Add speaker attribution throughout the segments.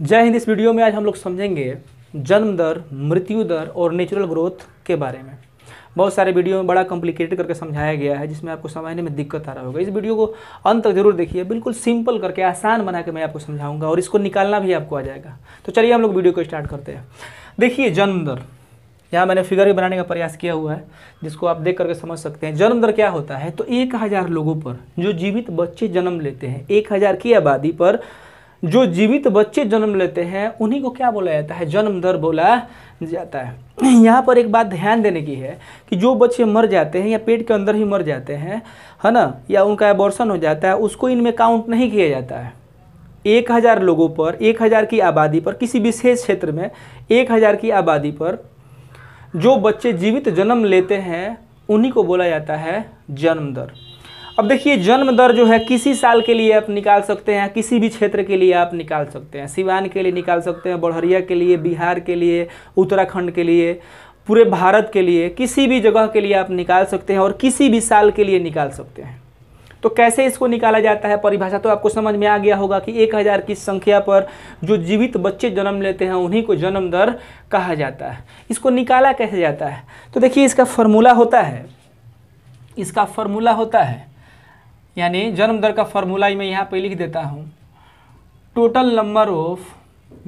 Speaker 1: जय हिंद इस वीडियो में आज हम लोग समझेंगे जन्म दर मृत्यु दर और नेचुरल ग्रोथ के बारे में बहुत सारे वीडियो में बड़ा कॉम्प्लिकेटेड करके समझाया गया है जिसमें आपको समझने में दिक्कत आ रहा होगा इस वीडियो को अंत तक जरूर देखिए बिल्कुल सिंपल करके आसान बना के मैं आपको समझाऊंगा और इसको निकालना भी आपको आ जाएगा तो चलिए हम लोग वीडियो को स्टार्ट करते हैं देखिए जन्म दर यहाँ मैंने फिगर भी बनाने का प्रयास किया हुआ है जिसको आप देख करके समझ सकते हैं जन्म दर क्या होता है तो एक हज़ार लोगों पर जो जीवित बच्चे जन्म लेते हैं एक हज़ार की आबादी पर जो जीवित बच्चे जन्म लेते हैं उन्हीं को क्या बोला जाता है जन्म दर बोला जाता है यहाँ पर एक बात ध्यान देने की है कि जो बच्चे मर जाते हैं या पेट के अंदर ही मर जाते हैं है ना या उनका एबॉर्सन हो जाता है उसको इनमें काउंट नहीं किया जाता है एक हज़ार लोगों पर एक हज़ार की आबादी पर किसी विशेष क्षेत्र में एक हज़ार की आबादी पर जो बच्चे जीवित जन्म लेते हैं उन्हीं को बोला जाता है जन्म दर अब देखिए जन्म दर जो है किसी साल के लिए आप निकाल सकते हैं किसी भी क्षेत्र के लिए आप निकाल सकते हैं सिवान के लिए निकाल सकते हैं बढ़हरिया के लिए बिहार के लिए उत्तराखंड के लिए पूरे भारत के लिए किसी भी जगह के लिए आप निकाल सकते हैं और किसी भी साल के लिए निकाल सकते हैं तो कैसे इसको निकाला जाता है परिभाषा तो आपको समझ में आ गया होगा कि एक हज़ार की संख्या पर जो जीवित बच्चे जन्म लेते हैं उन्हीं को जन्म दर कहा जाता है इसको निकाला कैसे जाता है तो देखिए इसका फॉर्मूला होता है इसका फॉर्मूला होता है यानी जन्म दर का फॉर्मूला ही मैं यहाँ पे लिख देता हूँ टोटल नंबर ऑफ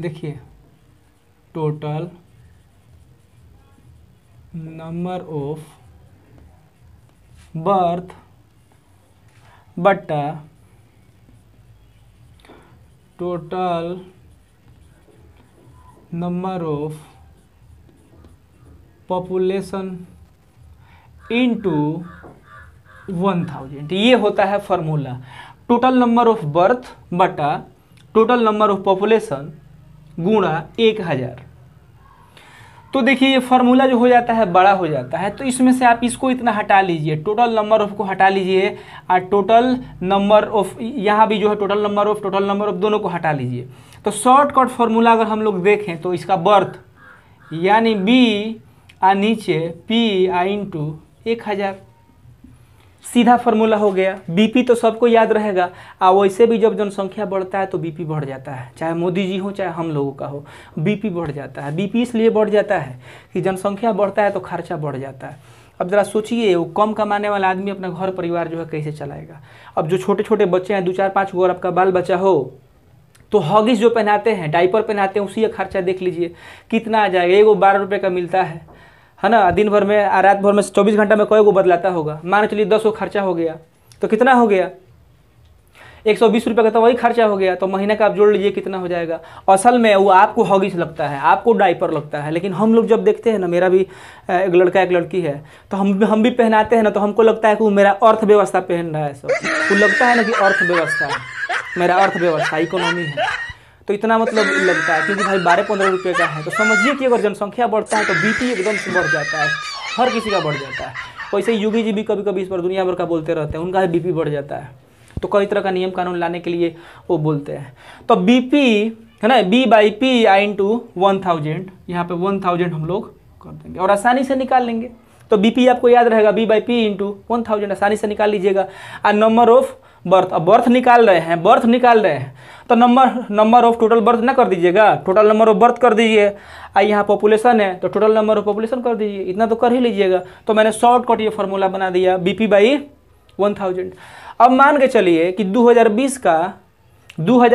Speaker 1: देखिए टोटल नंबर ऑफ बर्थ बट्टा total number of population into one thousand तो ये होता है formula total number of birth बटा टोटल नंबर ऑफ पॉपुलेशन गुणा एक हज़ार तो देखिए ये फार्मूला जो हो जाता है बड़ा हो जाता है तो इसमें से आप इसको इतना हटा लीजिए टोटल नंबर ऑफ को हटा लीजिए और टोटल नंबर ऑफ यहाँ भी जो है total number of total number of दोनों को हटा लीजिए तो शॉर्टकट फार्मूला अगर हम लोग देखें तो इसका बर्थ यानी बी आ नीचे पी आ इंटू एक हज़ार सीधा फॉर्मूला हो गया बीपी तो सबको याद रहेगा और वैसे भी जब जनसंख्या बढ़ता है तो बीपी बढ़ जाता है चाहे मोदी जी हो चाहे हम लोगों का हो बीपी बढ़ जाता है बीपी इसलिए बढ़ जाता है कि जनसंख्या बढ़ता है तो खर्चा बढ़ जाता है अब ज़रा सोचिए वो कम कमाने वाला आदमी अपना घर परिवार जो है कैसे चलाएगा अब जो छोटे छोटे बच्चे हैं दो चार पाँच गो और आपका बाल बच्चा हो तो हॉगिस जो पहनाते हैं डाइपर पहनाते हैं उसी का खर्चा देख लीजिए कितना आ जाएगा एगो बारह रुपये का मिलता है है ना दिन भर में रात भर में चौबीस घंटा में कई गो बदलाता होगा मान चलिए दस गो खर्चा हो गया तो कितना हो गया एक सौ बीस रुपये का तो वही खर्चा हो गया तो महीने का आप जोड़ लीजिए कितना हो जाएगा असल में वो आपको हॉगिस लगता है आपको डाइपर लगता है लेकिन हम लोग जब देखते हैं ना मेरा भी एक लड़का एक लड़की है तो हम हम भी पहनाते हैं ना तो हमको लगता है कि वो मेरा अर्थव्यवस्था पहन रहा है सब वो लगता है ना कि अर्थव्यवस्था मेरा अर्थव्यवस्था इकोनॉमी है तो इतना मतलब लगता है क्योंकि भाई बारह पंद्रह रुपये का है तो समझिए कि अगर जनसंख्या बढ़ता है तो बीपी एकदम से बढ़ जाता है हर किसी का बढ़ जाता है वैसे योगी जी भी कभी कभी इस पर दुनिया भर का बोलते रहते हैं उनका भी बीपी बढ़ जाता है तो कई तरह का नियम कानून लाने के लिए वो बोलते हैं तो बीपी है ना B by P I into one thousand यहाँ पर वन थाउजेंड हम लोग कर देंगे और आसानी से निकाल लेंगे तो बीपी आपको याद रहेगा B by P into one thousand आसानी से निकाल लीजिएगा और नंबर ऑफ बर्थ अब बर्थ निकाल रहे हैं बर्थ निकाल रहे हैं तो number number of total birth ना कर दीजिएगा टोटल नंबर ऑफ बर्थ कर दीजिए आई यहाँ पॉपुलेशन है तो टोटल नंबर ऑफ पॉपुलेशन कर दीजिए इतना तो कर ही लीजिएगा तो मैंने शॉर्टकट ये फॉर्मूला बना दिया B P by one thousand अब मान के चलिए कि बीस का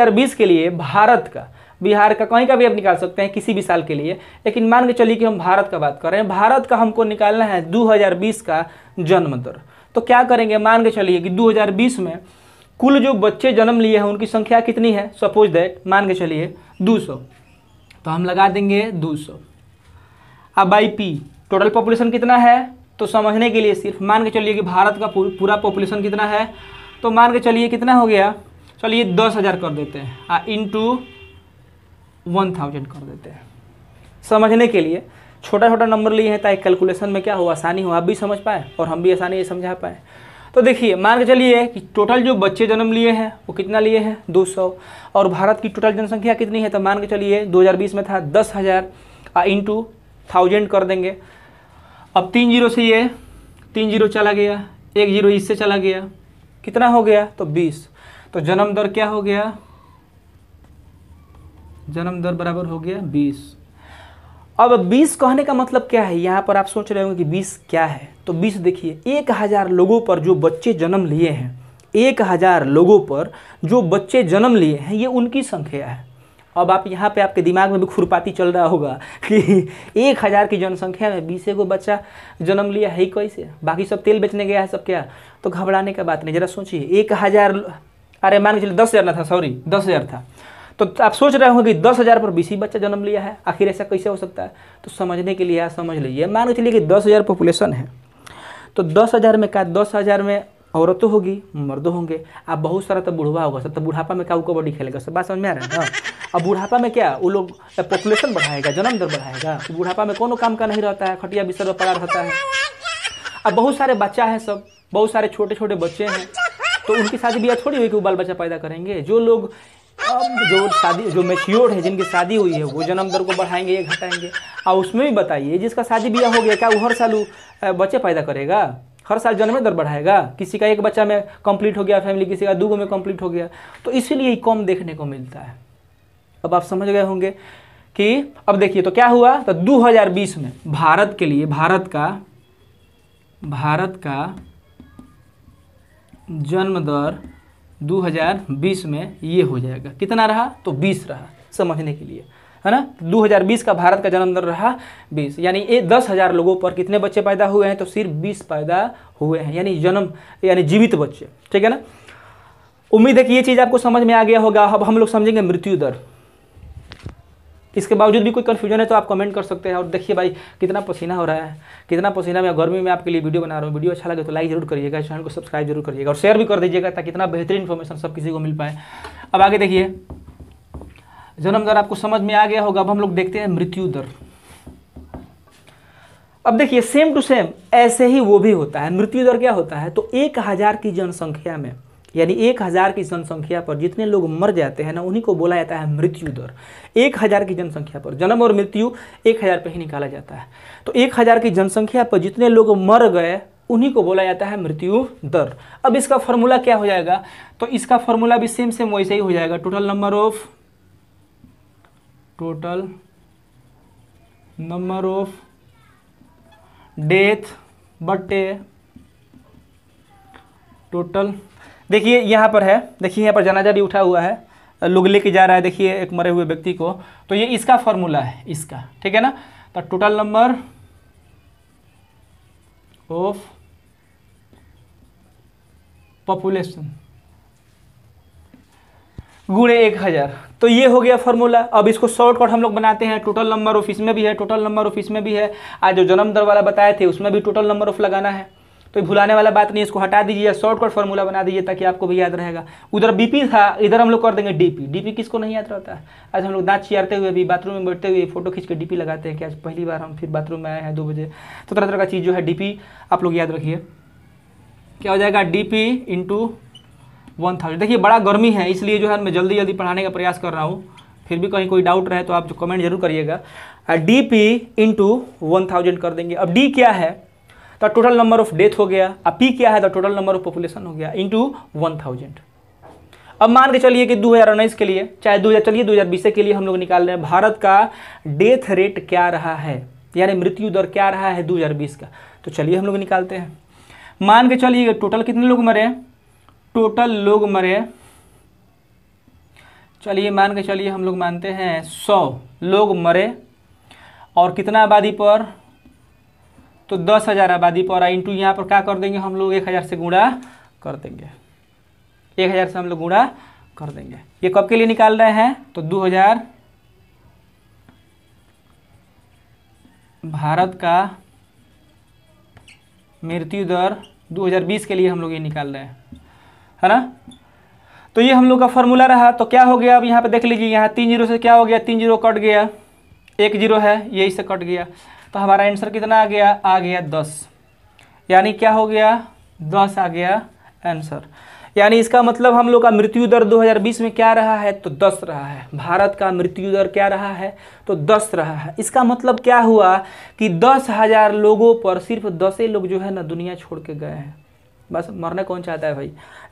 Speaker 1: बीस के लिए भारत का बिहार का कहीं का भी आप निकाल सकते हैं किसी भी साल के लिए लेकिन मान के चलिए कि हम भारत का बात कर रहे हैं भारत का हमको निकालना है 2020 का जन्म दर तो क्या करेंगे मान के चलिए कि 2020 में कुल जो बच्चे जन्म लिए हैं उनकी संख्या कितनी है सपोज दैट मान के चलिए 200 तो हम लगा देंगे 200 अब बाई पी टोटल पॉपुलेशन कितना है तो समझने के लिए सिर्फ मान के चलिए कि भारत का पूरा पॉपुलेशन कितना है तो मान के चलिए कितना हो गया चलिए दस हज़ार कर देते हैं इन टू वन थाउजेंड कर देते हैं समझने के लिए छोटा छोटा नंबर लिए हैं ताकि कैलकुलेशन में क्या हो आसानी हो आप भी समझ पाए और हम भी आसानी से समझा पाए तो देखिए मान के चलिए कि टोटल जो बच्चे जन्म लिए हैं वो कितना लिए हैं 200 और भारत की टोटल जनसंख्या कितनी है तो मान के चलिए 2020 में था दस हज़ार इंटू थाउजेंड कर देंगे अब तीन जीरो से ये तीन जीरो चला गया एक जीरो इससे चला गया कितना हो गया तो बीस तो जन्म दर क्या हो गया जन्म दर बराबर हो गया बीस अब 20 कहने का मतलब क्या है यहाँ पर आप सोच रहे होंगे कि 20 क्या है तो 20 देखिए एक हज़ार लोगों पर जो बच्चे जन्म लिए हैं एक हज़ार लोगों पर जो बच्चे जन्म लिए हैं ये उनकी संख्या है अब आप यहाँ पे आपके दिमाग में भी खुरपाती चल रहा होगा कि एक हज़ार की जनसंख्या में बीस एगो बच्चा जन्म लिया है ही कैसे बाकी सब तेल बेचने गया है सब क्या तो घबराने का बात नहीं जरा सोचिए एक हज़ार अरे मान के चलिए दस हज़ार ना था सॉरी दस हज़ार था तो आप सोच रहे होंगे कि दस हज़ार पर बीस ही बच्चा जन्म लिया है आखिर ऐसा कैसे हो सकता है तो समझने के लिए समझ लीजिए मान के चलिए कि दस हज़ार पॉपुलेशन है तो दस हज़ार में क्या दस हज़ार में औरतों होगी मर्द होंगे अब बहुत सारा तो बुढ़वा होगा सब तो बुढ़ापा में क्या वो कबड्डी खेलेगा सब बात समझ में आ रहा है ना अब बुढ़ापा में क्या वो लोग पॉपुलेशन बढ़ाएगा जन्म दर बढ़ाएगा तो बुढ़ापा में कोनो काम का नहीं रहता है खटिया बिस्तर पड़ा रहता है अब बहुत सारे बच्चा है सब बहुत सारे छोटे छोटे बच्चे हैं तो उनकी शादी ब्याह थोड़ी हुई कि वो बाल बच्चा पैदा करेंगे जो लोग अब जो शादी जो मेच्योर है जिनकी शादी हुई है वो जन्म दर को बढ़ाएंगे या घटाएंगे और उसमें भी बताइए जिसका शादी ब्याह हो गया क्या वो हर साल बच्चे पैदा करेगा हर साल जन्म दर बढ़ाएगा किसी का एक बच्चा में कंप्लीट हो गया फैमिली किसी का दो में कंप्लीट हो गया तो इसीलिए कम देखने को मिलता है अब आप समझ गए होंगे कि अब देखिए तो क्या हुआ तो 2020 में भारत के लिए भारत का भारत का जन्म दर 2020 में ये हो जाएगा कितना रहा तो 20 रहा समझने के लिए है ना 2020 का भारत का जन्म दर रहा 20 यानी ये दस हज़ार लोगों पर कितने बच्चे पैदा हुए हैं तो सिर्फ 20 पैदा हुए हैं यानी जन्म यानी जीवित बच्चे ठीक है ना उम्मीद है कि ये चीज़ आपको समझ में आ गया होगा अब हम लोग समझेंगे मृत्यु दर इसके बावजूद भी कोई कन्फ्यूजन है तो आप कमेंट कर सकते हैं और देखिए भाई कितना पसीना हो रहा है कितना पसीना मैं गर्मी में आपके लिए वीडियो बना रहा हूँ वीडियो अच्छा लगे तो लाइक जरूर करिएगा चैनल को सब्सक्राइब जरूर करिएगा और शेयर भी कर दीजिएगा ताकि इतना बेहतरीन इन्फॉर्मेशन सब किसी को मिल पाए अब आगे देखिए जन्म दर आपको समझ में आ गया होगा अब हम लोग देखते हैं मृत्यु दर अब देखिए सेम टू सेम ऐसे ही वो भी होता है मृत्यु दर क्या होता है तो एक हज़ार की जनसंख्या में यानी एक हज़ार की जनसंख्या पर जितने लोग मर जाते हैं ना उन्हीं को बोला जाता है मृत्यु दर एक हज़ार की जनसंख्या पर जन्म और मृत्यु एक हज़ार पर ही निकाला जाता है तो एक हज़ार की जनसंख्या पर जितने लोग मर गए उन्हीं को बोला जाता है मृत्यु दर अब इसका फॉर्मूला क्या हो जाएगा तो इसका फॉर्मूला भी सेम सेम वैसे ही हो जाएगा total number of total number of death बटे टोटल देखिए यहाँ पर है देखिए यहाँ पर जनाजा भी उठा हुआ है लोग लेके जा रहा है देखिए एक मरे हुए व्यक्ति को तो ये इसका फॉर्मूला है इसका ठीक है ना तो टोटल नंबर ऑफ पॉपुलेशन गुड़े एक हज़ार तो ये हो गया फॉर्मूला अब इसको शॉर्टकट हम लोग बनाते हैं टोटल नंबर ऑफ इसमें भी है टोटल नंबर ऑफ इसमें भी है आज जो जन्म दर वाला बताए थे उसमें भी टोटल नंबर ऑफ लगाना है तो भुलाने वाला बात नहीं इसको हटा दीजिए शॉर्टकट फॉर्मूला बना दीजिए ताकि आपको भी याद रहेगा उधर बीपी था इधर हम लोग कर देंगे डीपी डीपी किसको नहीं याद रहता है आज हम लोग दाँच चियारते हुए भी बाथरूम में बैठते हुए फोटो खींच के डीपी लगाते हैं कि आज पहली बार हम फिर बाथरूम में आए हैं दो बजे तो तरह तरह का चीज़ जो है डीपी आप लोग याद रखिए क्या हो जाएगा D P into one thousand देखिए बड़ा गर्मी है इसलिए जो है मैं जल्दी जल्दी पढ़ाने का प्रयास कर रहा हूँ फिर भी कहीं कोई डाउट रहे तो आप जो कमेंट जरूर करिएगा D P into one thousand कर देंगे अब डी क्या है the total number of death हो गया अब पी क्या है the total number of population हो गया इंटू वन थाउजेंड अब मान के चलिए कि दो के लिए चाहे दो चलिए दो के लिए हम लोग निकाल रहे हैं भारत का डेथ रेट क्या रहा है यानी मृत्यु दर क्या रहा है 2020 का तो चलिए हम लोग निकालते हैं मान के चलिए टोटल कितने लोग मरे टोटल लोग मरे चलिए मान के चलिए हम लोग मानते हैं सौ लोग मरे और कितना आबादी पर तो दस हज़ार आबादी पर आई इंटू यहाँ पर क्या कर देंगे हम लोग एक हज़ार से गुणा कर देंगे एक हज़ार से हम लोग गुणा कर देंगे ये कब के लिए निकाल रहे हैं तो दो हज़ार भारत का मृत्यु दर 2020 के लिए हम लोग ये निकाल रहे हैं है ना तो ये हम लोग का फॉर्मूला रहा तो क्या हो गया अब यहाँ पे देख लीजिए यहाँ तीन जीरो से क्या हो गया तीन जीरो कट गया एक जीरो है यही से कट गया तो हमारा आंसर कितना आ गया आ गया दस यानी क्या हो गया दस आ गया आंसर यानी इसका मतलब हम लोग का मृत्यु दर 2020 में क्या रहा है तो 10 रहा है भारत का मृत्यु दर क्या रहा है तो 10 रहा है इसका मतलब क्या हुआ कि दस हज़ार लोगों पर सिर्फ दस ही लोग जो है ना दुनिया छोड़ के गए हैं बस मरना कौन चाहता है भाई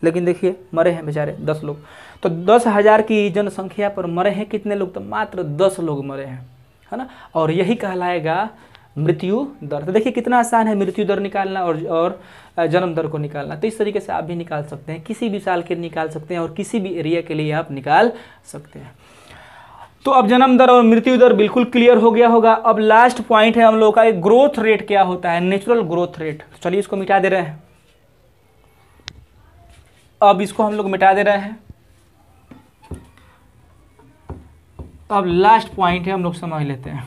Speaker 1: लेकिन देखिए मरे हैं बेचारे दस लोग तो दस हज़ार की जनसंख्या पर मरे हैं कितने लोग तो मात्र दस लोग मरे हैं है ना और यही कहलाएगा हम्म। मृत्यु दर तो देखिए कितना आसान है मृत्यु दर निकालना और और जन्म दर को निकालना तो इस तरीके से आप भी निकाल सकते हैं किसी भी साल के निकाल सकते हैं और किसी भी एरिया के लिए आप निकाल सकते हैं तो अब जन्म दर और मृत्यु दर बिल्कुल क्लियर हो गया होगा अब लास्ट पॉइंट है हम लोगों का एक ग्रोथ रेट क्या होता है नेचुरल ग्रोथ रेट चलिए इसको मिटा दे रहे हैं अब इसको हम लोग मिटा दे रहे हैं अब लास्ट पॉइंट है हम लोग समझ लेते हैं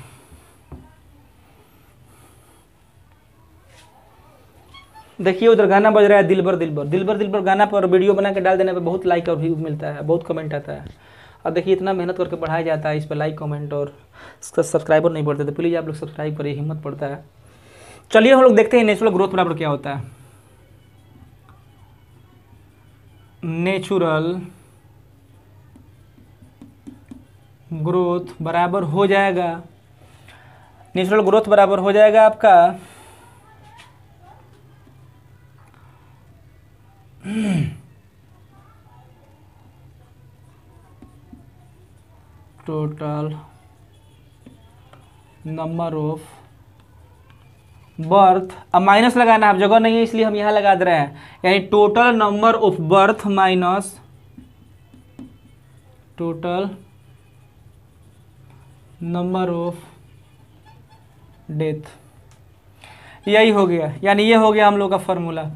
Speaker 1: देखिए उधर गाना बज रहा है दिल दिल भर भर दिल भर दिल भर गाना पर वीडियो बना के डाल देने पर बहुत लाइक और व्यू मिलता है बहुत कमेंट आता है और देखिए इतना मेहनत करके बढ़ाया जाता है इस पर लाइक कमेंट और सब्सक्राइबर नहीं बढ़ते तो प्लीज़ आप लोग सब्सक्राइब करिए हिम्मत पड़ता है चलिए हम लोग देखते हैं नेचुरल ग्रोथ बराबर क्या होता है नेचुरल ग्रोथ बराबर हो जाएगा नेचुरल ग्रोथ बराबर हो जाएगा आपका total नंबर ऑफ बर्थ अब माइनस लगाना आप जगह नहीं है इसलिए हम यहां लगा दे रहे हैं यानी total number of birth minus total number of death यही हो गया यानी ये हो गया हम लोग का फॉर्मूला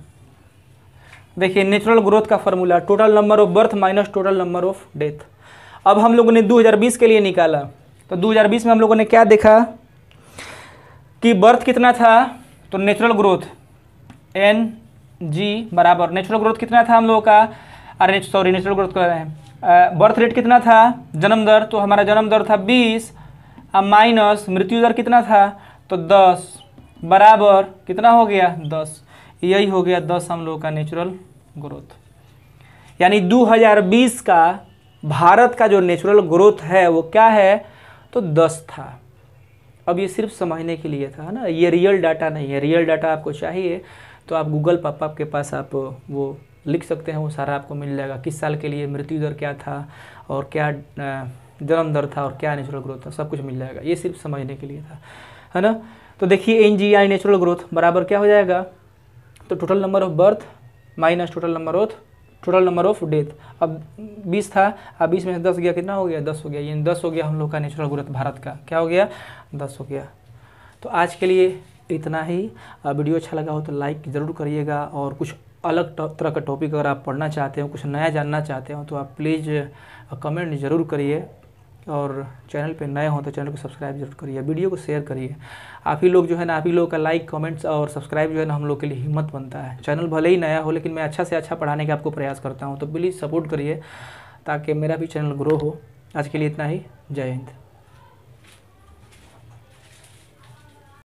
Speaker 1: देखिए नेचुरल ग्रोथ का formula total number of birth minus total number of death अब हम लोगों ने 2020 के लिए निकाला तो 2020 में हम लोगों ने क्या देखा कि बर्थ कितना था तो नेचुरल ग्रोथ एन जी बराबर नेचुरल ग्रोथ कितना था हम लोगों का अरे सॉरी नेचुरल ग्रोथ कर रहे हैं बर्थ रेट कितना था जन्म दर तो हमारा जन्म दर था बीस माइनस मृत्यु दर कितना था तो दस बराबर कितना हो गया दस यही हो गया दस हम लोगों का नेचुरल ग्रोथ यानी 2020 का भारत का जो नेचुरल ग्रोथ है वो क्या है तो दस था अब ये सिर्फ समझने के लिए था ना ये रियल डाटा नहीं है रियल डाटा आपको चाहिए तो आप गूगल पापा के पास आप वो लिख सकते हैं वो सारा आपको मिल जाएगा किस साल के लिए मृत्यु दर क्या था और क्या जन्म दर था और क्या नेचुरल ग्रोथ था सब कुछ मिल जाएगा ये सिर्फ समझने के लिए था है ना तो देखिए N G I natural growth बराबर क्या हो जाएगा तो total number of birth minus total number of total number of death अब 20 था अब 20 में से 10 गया कितना हो गया 10 हो गया यानी 10 हो गया हम लोग का नेचुरल ग्रोथ भारत का क्या हो गया 10 हो गया तो आज के लिए इतना ही वीडियो अच्छा लगा हो तो लाइक ज़रूर करिएगा और कुछ अलग तरह का टॉपिक अगर आप पढ़ना चाहते हो कुछ नया जानना चाहते हो तो आप प्लीज़ कमेंट ज़रूर करिए और चैनल पे नए हों तो चैनल को सब्सक्राइब जरूर करिए वीडियो को शेयर करिए आप ही लोग जो है ना आप ही लोगों का लाइक कमेंट्स और सब्सक्राइब जो है ना हम लोग के लिए हिम्मत बनता है चैनल भले ही नया हो लेकिन मैं अच्छा से अच्छा पढ़ाने का आपको प्रयास करता हूँ तो प्लीज़ सपोर्ट करिए ताकि मेरा भी चैनल ग्रो हो आज के लिए इतना ही जय हिंद